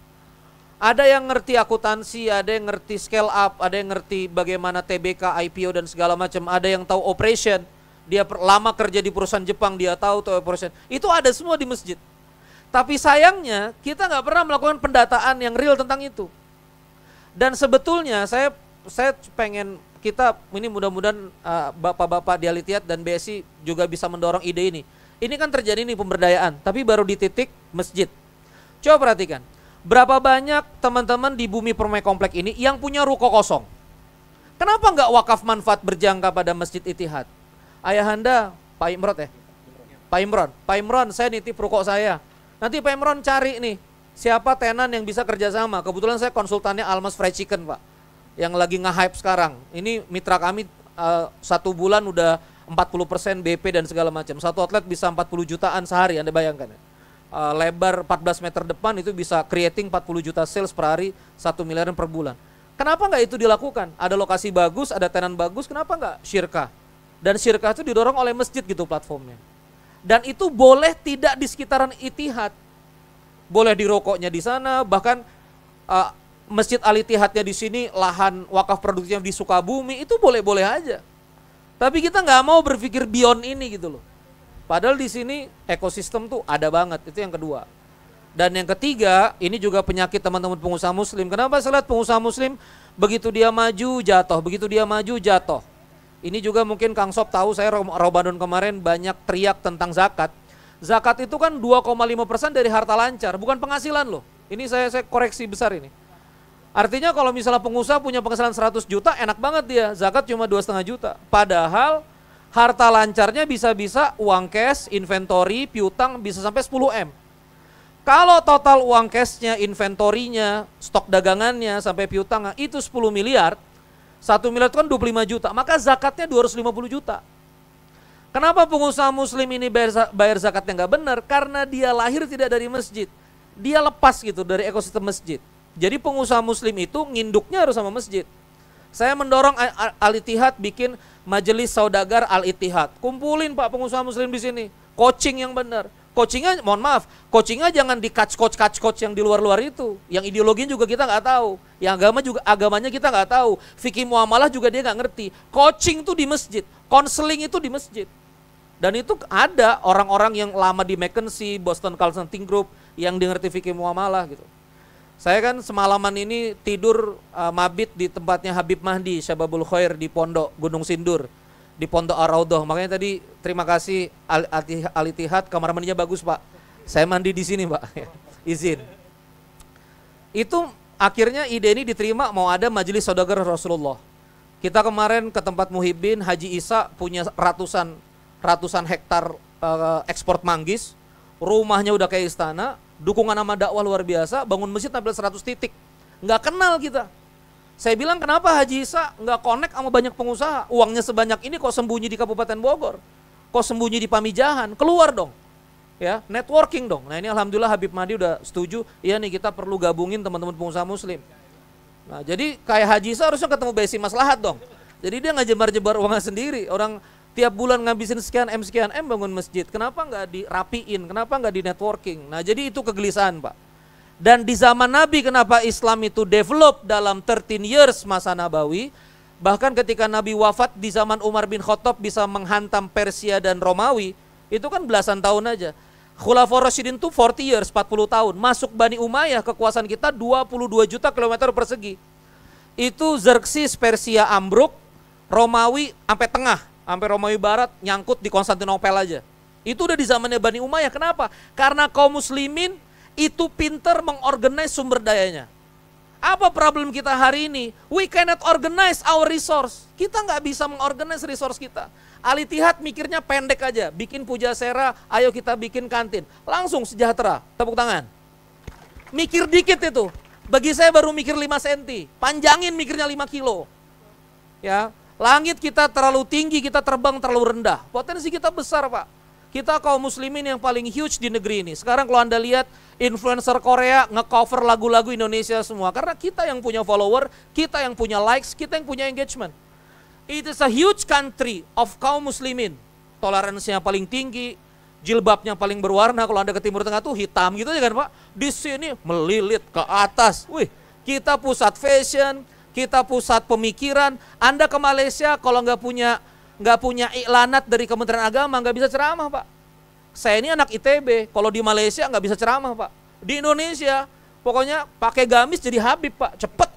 Ada yang ngerti akuntansi, ada yang ngerti scale up, ada yang ngerti bagaimana TBK, IPO dan segala macam, ada yang tahu operation. Dia lama kerja di perusahaan Jepang, dia tahu tuh operation. Itu ada semua di masjid. Tapi sayangnya kita nggak pernah melakukan pendataan yang real tentang itu. Dan sebetulnya saya saya pengen kita ini mudah-mudahan uh, bapak-bapak di Alitiat dan BSI juga bisa mendorong ide ini. Ini kan terjadi nih pemberdayaan, tapi baru di titik masjid. Coba perhatikan, berapa banyak teman-teman di bumi permai komplek ini yang punya ruko kosong? Kenapa nggak wakaf manfaat berjangka pada masjid Itihad? Ayahanda Pak Imron ya? Pak Imron, Pak Imron saya nitip ruko saya. Nanti Pak Imron cari nih Siapa tenan yang bisa kerjasama? Kebetulan saya konsultannya Almas Fried Chicken pak, yang lagi nge-hype sekarang. Ini mitra kami uh, satu bulan udah 40% BP dan segala macam. Satu outlet bisa 40 jutaan sehari, Anda bayangkan ya. Uh, lebar 14 meter depan itu bisa creating 40 juta sales per hari, 1 miliaran per bulan. Kenapa nggak itu dilakukan? Ada lokasi bagus, ada tenan bagus, kenapa nggak syirkah? Dan syirkah itu didorong oleh masjid gitu platformnya. Dan itu boleh tidak di sekitaran itihad, boleh dirokoknya di sana, bahkan uh, masjid alitihatnya di sini, lahan wakaf produktifnya di Sukabumi itu boleh-boleh aja. Tapi kita nggak mau berpikir beyond ini gitu loh. Padahal di sini ekosistem tuh ada banget. Itu yang kedua. Dan yang ketiga, ini juga penyakit teman-teman pengusaha muslim. Kenapa saya lihat pengusaha muslim begitu dia maju jatuh, begitu dia maju jatuh. Ini juga mungkin Kang Sob tahu saya Ramadan kemarin banyak teriak tentang zakat. Zakat itu kan 2,5% dari harta lancar, bukan penghasilan loh. Ini saya, saya koreksi besar ini. Artinya kalau misalnya pengusaha punya penghasilan 100 juta, enak banget dia. Zakat cuma 2,5 juta. Padahal harta lancarnya bisa-bisa uang cash, inventory, piutang bisa sampai 10M. Kalau total uang cashnya, inventorinya, stok dagangannya, sampai piutangnya itu 10 miliar, 1 miliar itu kan 25 juta, maka zakatnya 250 juta. Kenapa pengusaha muslim ini bayar, bayar zakatnya nggak benar? Karena dia lahir tidak dari masjid. Dia lepas gitu dari ekosistem masjid. Jadi pengusaha muslim itu nginduknya harus sama masjid. Saya mendorong Al-Itihad bikin majelis saudagar Al-Itihad. Kumpulin Pak pengusaha muslim di sini. Coaching yang benar. Coachingnya, mohon maaf, coachingnya jangan di catch coach catch coach yang di luar-luar itu. Yang ideologin juga kita nggak tahu. Yang agama juga agamanya kita nggak tahu. Fikih muamalah juga dia nggak ngerti. Coaching tuh di masjid. Konseling itu di masjid. Dan itu ada orang-orang yang lama di McKinsey, Boston Consulting Group, yang ngerti fikih muamalah gitu. Saya kan semalaman ini tidur uh, mabit di tempatnya Habib Mahdi, Syababul Khair di Pondok Gunung Sindur, di Pondok Araudoh. Makanya tadi terima kasih alitihat Al kamar mandinya bagus Pak. Saya mandi di sini Pak, izin. Itu akhirnya ide ini diterima mau ada majelis saudagar Rasulullah. Kita kemarin ke tempat muhibbin Haji Isa punya ratusan ratusan hektar uh, ekspor manggis, rumahnya udah kayak istana, dukungan sama dakwah luar biasa, bangun masjid sampai 100 titik. Nggak kenal kita. Saya bilang kenapa Haji Isa nggak connect sama banyak pengusaha? Uangnya sebanyak ini kok sembunyi di Kabupaten Bogor? Kok sembunyi di Pamijahan? Keluar dong. Ya, networking dong. Nah ini Alhamdulillah Habib Madi udah setuju, iya nih kita perlu gabungin teman-teman pengusaha muslim. Nah jadi kayak Haji Isa harusnya ketemu Besi Maslahat dong. Jadi dia nggak jembar jebar uangnya sendiri. Orang tiap bulan ngabisin sekian M sekian M bangun masjid. Kenapa nggak dirapiin? Kenapa nggak di networking? Nah jadi itu kegelisahan Pak. Dan di zaman Nabi kenapa Islam itu develop dalam 13 years masa Nabawi. Bahkan ketika Nabi wafat di zaman Umar bin Khattab bisa menghantam Persia dan Romawi. Itu kan belasan tahun aja. Khulafur tuh itu 40 years, 40 tahun. Masuk Bani Umayyah kekuasaan kita 22 juta kilometer persegi. Itu Xerxes Persia ambruk, Romawi sampai tengah sampai Romawi Barat nyangkut di Konstantinopel aja. Itu udah di zamannya Bani Umayyah. Kenapa? Karena kaum muslimin itu pinter mengorganize sumber dayanya. Apa problem kita hari ini? We cannot organize our resource. Kita nggak bisa mengorganize resource kita. Alitihat mikirnya pendek aja. Bikin puja sera, ayo kita bikin kantin. Langsung sejahtera. Tepuk tangan. Mikir dikit itu. Bagi saya baru mikir 5 cm. Panjangin mikirnya 5 kilo. Ya, Langit kita terlalu tinggi, kita terbang terlalu rendah. Potensi kita besar, Pak. Kita kaum muslimin yang paling huge di negeri ini. Sekarang kalau Anda lihat influencer Korea ngecover lagu-lagu Indonesia semua. Karena kita yang punya follower, kita yang punya likes, kita yang punya engagement. It is a huge country of kaum muslimin. Toleransinya paling tinggi, jilbabnya paling berwarna. Kalau Anda ke Timur Tengah tuh hitam gitu aja kan Pak. Di sini melilit ke atas. Wih, kita pusat fashion, kita pusat pemikiran. Anda ke Malaysia kalau nggak punya nggak punya iklanat dari Kementerian Agama nggak bisa ceramah pak. Saya ini anak ITB, kalau di Malaysia nggak bisa ceramah pak. Di Indonesia pokoknya pakai gamis jadi Habib pak, cepet.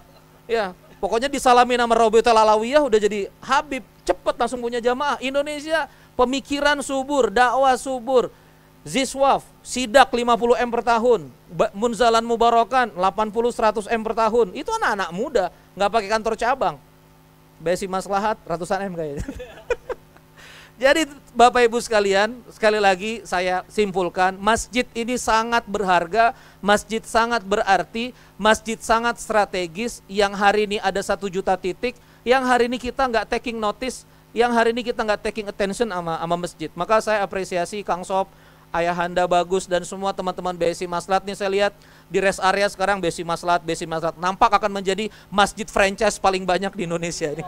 Ya, pokoknya disalami nama Robi Lalawiyah udah jadi Habib, cepet langsung punya jamaah. Indonesia pemikiran subur, dakwah subur, Ziswaf, sidak 50 M per tahun, Munzalan mubarokan 80-100 M per tahun. Itu anak-anak muda nggak pakai kantor cabang. Besi maslahat ratusan M kayaknya. Jadi Bapak Ibu sekalian, sekali lagi saya simpulkan, masjid ini sangat berharga, masjid sangat berarti, masjid sangat strategis, yang hari ini ada satu juta titik, yang hari ini kita nggak taking notice, yang hari ini kita nggak taking attention sama, sama masjid. Maka saya apresiasi Kang Sob, ayah anda bagus dan semua teman-teman BSI Maslat nih saya lihat di rest area sekarang BSI Maslat, BSI Maslat nampak akan menjadi masjid franchise paling banyak di Indonesia ini.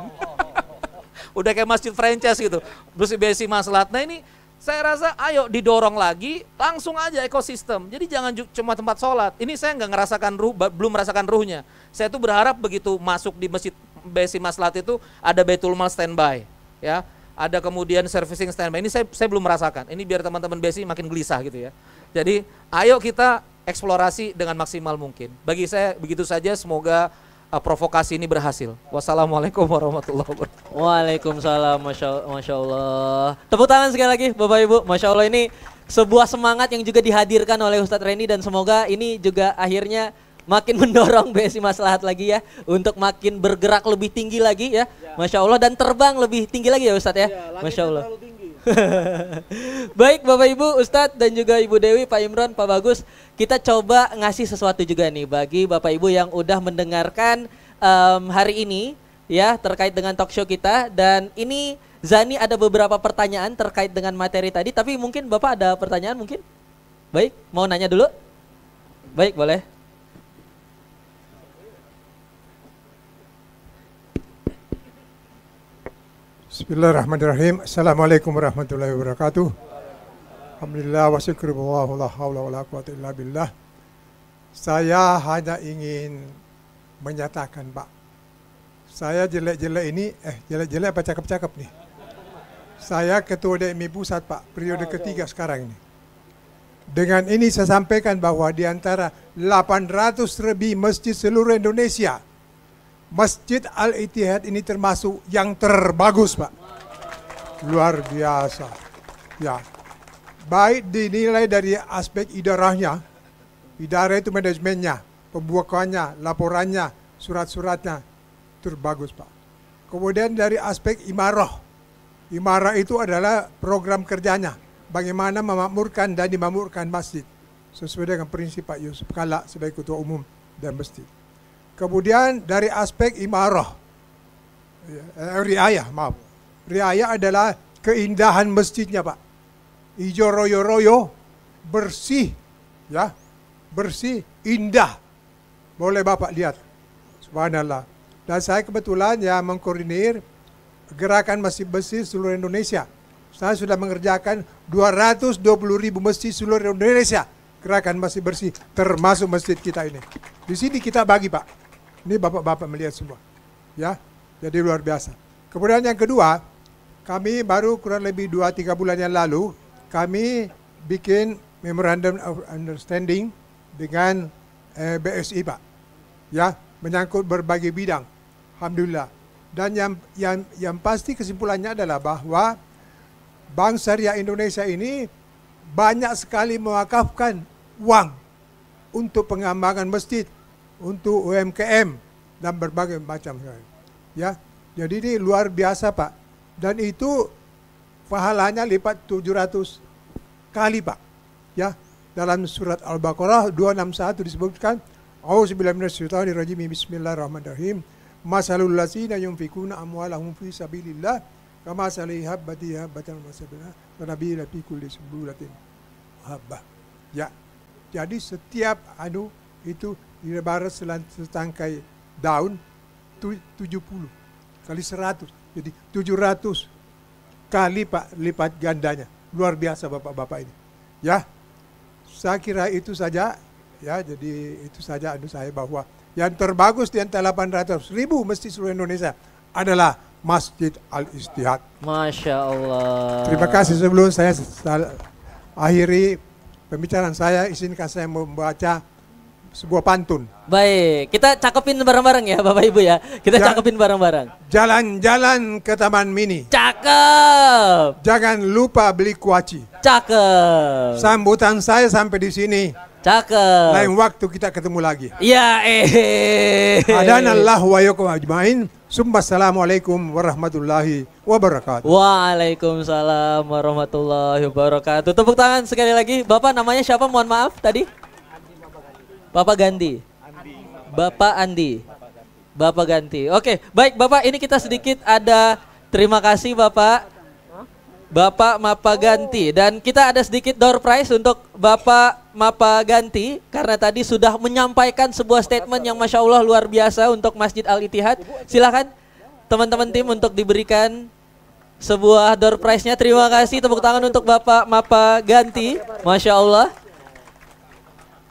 Udah kayak masjid franchise gitu. BSI BSI Maslat. Nah ini saya rasa ayo didorong lagi langsung aja ekosistem jadi jangan cuma tempat sholat ini saya nggak ngerasakan ruh belum merasakan ruhnya saya tuh berharap begitu masuk di masjid besi maslat itu ada betul mal standby ya ada kemudian servicing standby. Ini saya, saya belum merasakan. Ini biar teman-teman besi makin gelisah gitu ya. Jadi ayo kita eksplorasi dengan maksimal mungkin. Bagi saya begitu saja. Semoga uh, provokasi ini berhasil. Wassalamualaikum warahmatullahi wabarakatuh. Waalaikumsalam, masya, masya Allah. Tepuk tangan sekali lagi, Bapak Ibu. Masya Allah ini sebuah semangat yang juga dihadirkan oleh Ustadz Reni dan semoga ini juga akhirnya makin mendorong BSI Maslahat lagi ya untuk makin bergerak lebih tinggi lagi ya. ya. Masya Allah dan terbang lebih tinggi lagi ya Ustadz ya. ya Masya Allah. Baik Bapak Ibu, Ustadz dan juga Ibu Dewi, Pak Imron, Pak Bagus, kita coba ngasih sesuatu juga nih bagi Bapak Ibu yang udah mendengarkan um, hari ini ya terkait dengan talk show kita dan ini Zani ada beberapa pertanyaan terkait dengan materi tadi tapi mungkin Bapak ada pertanyaan mungkin? Baik, mau nanya dulu? Baik, boleh. Bismillahirrahmanirrahim. Assalamualaikum warahmatullahi wabarakatuh. Alhamdulillah wa syukrullah wa la haula illa billah. Saya hanya ingin menyatakan Pak. Saya jelek-jelek ini, eh jelek-jelek apa cakep-cakep nih? Saya ketua DMI Pusat Pak, periode ah, ketiga sekarang ini. Dengan ini saya sampaikan bahwa di antara 800 lebih masjid seluruh Indonesia, Masjid Al-Itihad ini termasuk yang terbagus, Pak. Luar biasa. Ya. Baik dinilai dari aspek idarahnya. idara itu manajemennya, pembuakannya, laporannya, surat-suratnya. Terbagus, Pak. Kemudian dari aspek imarah. Imarah itu adalah program kerjanya. Bagaimana memakmurkan dan dimakmurkan masjid. Sesuai dengan prinsip Pak Yusuf Kala sebagai Ketua Umum dan Masjid. Kemudian dari aspek imarah, ya, eh, riayah maaf. Riayah adalah keindahan masjidnya Pak. Ijo royo-royo, bersih ya, bersih, indah. Boleh Bapak lihat. Subhanallah. Dan saya kebetulan ya mengkoordinir gerakan masjid besi seluruh Indonesia. Saya sudah mengerjakan 220 ribu masjid seluruh Indonesia gerakan masih bersih termasuk masjid kita ini. Di sini kita bagi Pak. Ini bapak-bapak melihat semua. Ya, jadi luar biasa. Kemudian yang kedua, kami baru kurang lebih 2-3 bulan yang lalu, kami bikin Memorandum of Understanding dengan eh, BSI Pak. Ya, menyangkut berbagai bidang. Alhamdulillah. Dan yang yang yang pasti kesimpulannya adalah bahwa Bank Syariah Indonesia ini banyak sekali mewakafkan uang untuk pengembangan masjid, untuk UMKM dan berbagai macam. Ya, jadi ini luar biasa Pak. Dan itu pahalanya lipat 700 kali Pak. Ya, dalam surat Al-Baqarah 261 disebutkan, A'udzubillahiminasyaitonirrajim. Bismillahirrahmanirrahim. Masalul lazina yunfikuna amwalahum fi sabilillah kama salih habbati habbatan masabina nabi fi kulli subulatin habba. Ya. Jadi setiap anu itu Ira bara setangkai daun tu, 70 kali 100. Jadi 700 kali pak lipat gandanya. Luar biasa bapak-bapak ini. Ya, saya kira itu saja. Ya, jadi itu saja aduh saya bahwa yang terbagus di antara 800 ribu masjid seluruh Indonesia adalah Masjid Al Istihad. Masya Allah. Terima kasih sebelum saya akhiri pembicaraan saya, izinkan saya membaca sebuah pantun. Baik, kita cakepin bareng-bareng ya Bapak Ibu ya. Kita ja cakepin bareng-bareng. Jalan-jalan ke Taman Mini. Cakep. Jangan lupa beli kuaci. Cakep. Sambutan saya sampai di sini. Cakep. Lain waktu kita ketemu lagi. Iya, eh. Adanallah wa yakum ajmain. Assalamualaikum warahmatullahi wabarakatuh. Waalaikumsalam warahmatullahi wabarakatuh. Tepuk tangan sekali lagi. Bapak namanya siapa? Mohon maaf tadi. Bapak Ganti, Bapak Andi. Bapak Ganti. Oke, baik Bapak ini kita sedikit ada terima kasih Bapak. Bapak Mapa Ganti dan kita ada sedikit door prize untuk Bapak Mapa Ganti karena tadi sudah menyampaikan sebuah statement yang masya Allah luar biasa untuk Masjid Al Ittihad. Silakan teman-teman tim untuk diberikan sebuah door prize-nya. Terima kasih tepuk tangan untuk Bapak Mapa Ganti. Masya Allah.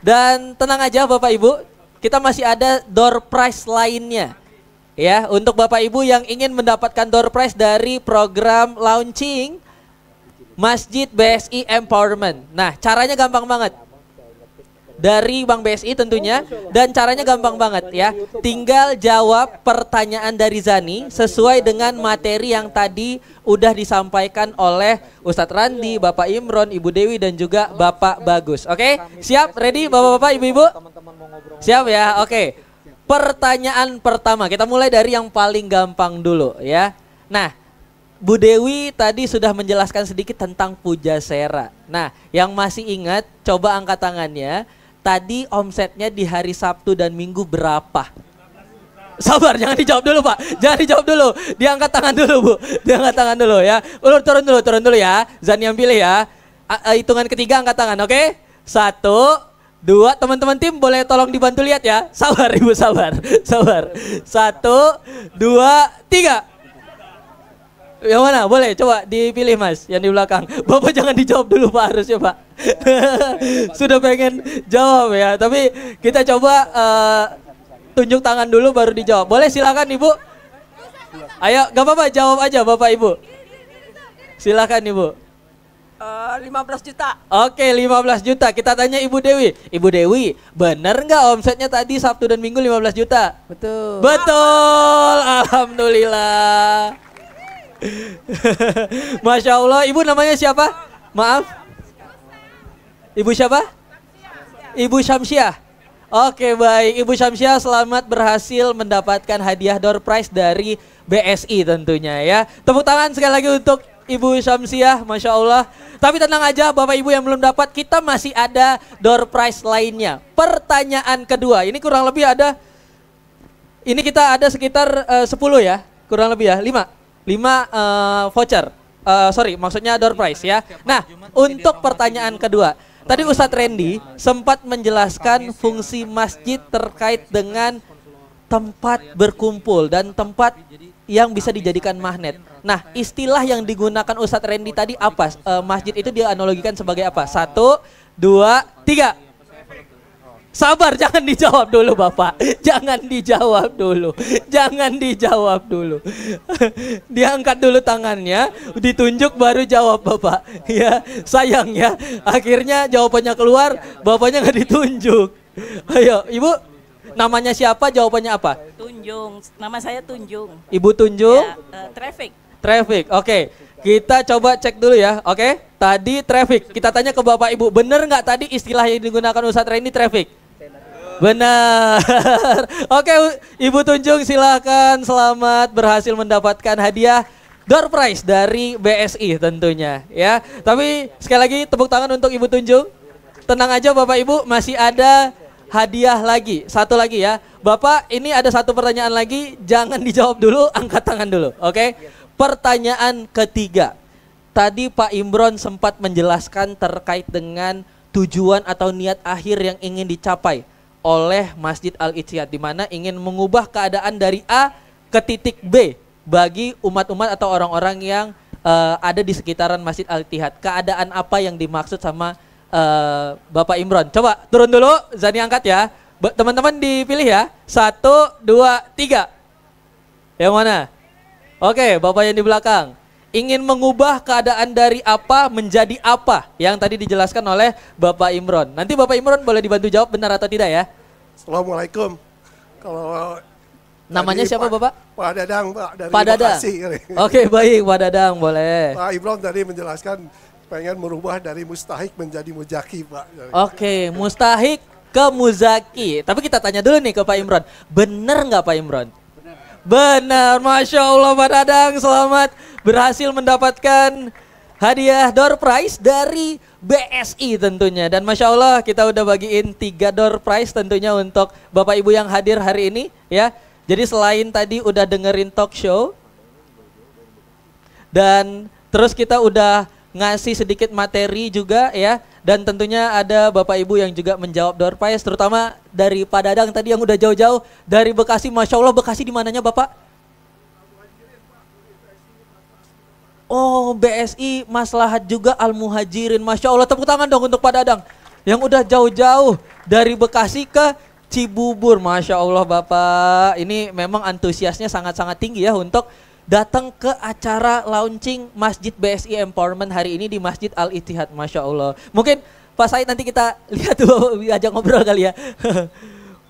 Dan tenang aja Bapak Ibu, kita masih ada door prize lainnya. Ya, untuk Bapak Ibu yang ingin mendapatkan door prize dari program launching Masjid BSI Empowerment. Nah, caranya gampang banget dari Bank BSI tentunya dan caranya gampang banget ya. Tinggal jawab pertanyaan dari Zani sesuai dengan materi yang tadi udah disampaikan oleh Ustadz Randi, Bapak Imron, Ibu Dewi dan juga Bapak Bagus. Oke, okay? siap? Ready Bapak-bapak, Ibu-ibu? Siap ya. Oke. Okay. Pertanyaan pertama, kita mulai dari yang paling gampang dulu ya. Nah, Bu Dewi tadi sudah menjelaskan sedikit tentang puja sera. Nah, yang masih ingat, coba angkat tangannya tadi omsetnya di hari Sabtu dan Minggu berapa? Sabar, jangan dijawab dulu Pak. Jangan dijawab dulu. Diangkat tangan dulu Bu. Diangkat tangan dulu ya. Ulur turun dulu, turun dulu ya. Zani yang pilih ya. Eh, hitungan ketiga angkat tangan, oke? Satu, dua. Teman-teman tim boleh tolong dibantu lihat ya. Sabar Ibu, sabar. Sabar. Satu, dua, tiga. Yang mana? Boleh coba dipilih Mas yang di belakang. Bapak jangan dijawab dulu Pak harus ya Pak. Sudah pengen jawab ya, tapi kita coba uh, tunjuk tangan dulu baru dijawab. Boleh silakan Ibu. Ayo, gak apa-apa jawab aja Bapak Ibu. Silakan Ibu. Uh, eh, 15 juta. Oke, 15 juta. Kita tanya Ibu Dewi. Ibu Dewi, benar nggak omsetnya tadi Sabtu dan Minggu 15 juta? Betul. Betul. Alhamdulillah. Masya Allah, ibu namanya siapa? Maaf. Ibu siapa? Ibu Syamsiah. Oke baik, Ibu Syamsiah selamat berhasil mendapatkan hadiah door prize dari BSI tentunya ya. Tepuk tangan sekali lagi untuk Ibu Syamsiah, Masya Allah. Tapi tenang aja Bapak Ibu yang belum dapat, kita masih ada door prize lainnya. Pertanyaan kedua, ini kurang lebih ada, ini kita ada sekitar eh, uh, 10 ya, kurang lebih ya, 5? lima uh, voucher. Uh, sorry, maksudnya door prize ya. Nah, untuk pertanyaan kedua, tadi Ustadz Randy sempat menjelaskan fungsi masjid terkait dengan tempat berkumpul dan tempat yang bisa dijadikan magnet. Nah, istilah yang digunakan Ustadz Randy tadi apa? Uh, masjid itu dia analogikan sebagai apa? Satu, dua, tiga. Sabar, jangan dijawab dulu Bapak. Jangan dijawab dulu. Jangan dijawab dulu. Diangkat dulu tangannya, ditunjuk baru jawab Bapak. Ya, sayang ya. Akhirnya jawabannya keluar, Bapaknya nggak ditunjuk. Ayo, Ibu. Namanya siapa? Jawabannya apa? Tunjung. Nama saya Tunjung. Ibu Tunjung? Ya, uh, traffic. Traffic. Oke. Okay. Kita coba cek dulu ya, oke? Okay? Tadi traffic. Kita tanya ke Bapak Ibu, bener nggak tadi istilah yang digunakan Ustadz Reni traffic? Benar. Oke, Ibu Tunjung silahkan selamat berhasil mendapatkan hadiah door prize dari BSI tentunya ya. Tapi sekali lagi tepuk tangan untuk Ibu Tunjung. Tenang aja Bapak Ibu, masih ada hadiah lagi. Satu lagi ya. Bapak, ini ada satu pertanyaan lagi, jangan dijawab dulu, angkat tangan dulu. Oke. Pertanyaan ketiga. Tadi Pak Imron sempat menjelaskan terkait dengan tujuan atau niat akhir yang ingin dicapai oleh Masjid Al Ittihad di mana ingin mengubah keadaan dari A ke titik B bagi umat-umat atau orang-orang yang uh, ada di sekitaran Masjid Al Ittihad. Keadaan apa yang dimaksud sama uh, Bapak Imron? Coba turun dulu, Zani angkat ya. Teman-teman dipilih ya. Satu, dua, tiga. Yang mana? Oke, okay, Bapak yang di belakang ingin mengubah keadaan dari apa menjadi apa yang tadi dijelaskan oleh Bapak Imron. Nanti Bapak Imron boleh dibantu jawab benar atau tidak ya? Assalamualaikum. Kalau namanya siapa Bapak? Pak Dadang Pak dari Pak Dadang. Oke baik Pak Dadang boleh. Pak Imron tadi menjelaskan pengen merubah dari mustahik menjadi mujaki Pak. Oke mustahik ke muzaki. Tapi kita tanya dulu nih ke Pak Imron. Benar nggak Pak Imron? Benar, Masya Allah Pak Dadang, selamat berhasil mendapatkan hadiah door prize dari BSI tentunya. Dan Masya Allah kita udah bagiin tiga door prize tentunya untuk Bapak Ibu yang hadir hari ini ya. Jadi selain tadi udah dengerin talk show dan terus kita udah ngasih sedikit materi juga ya dan tentunya ada Bapak Ibu yang juga menjawab door prize terutama dari Pak Dadang tadi yang udah jauh-jauh dari Bekasi Masya Allah Bekasi di mananya Bapak? Oh BSI maslahat juga Al Muhajirin. Masya Allah tepuk tangan dong untuk Pak Dadang. Yang udah jauh-jauh dari Bekasi ke Cibubur. Masya Allah Bapak. Ini memang antusiasnya sangat-sangat tinggi ya untuk datang ke acara launching Masjid BSI Empowerment hari ini di Masjid Al Ittihad. Masya Allah. Mungkin Pak Said nanti kita lihat dulu, ajak ngobrol kali ya.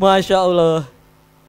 Masya Allah.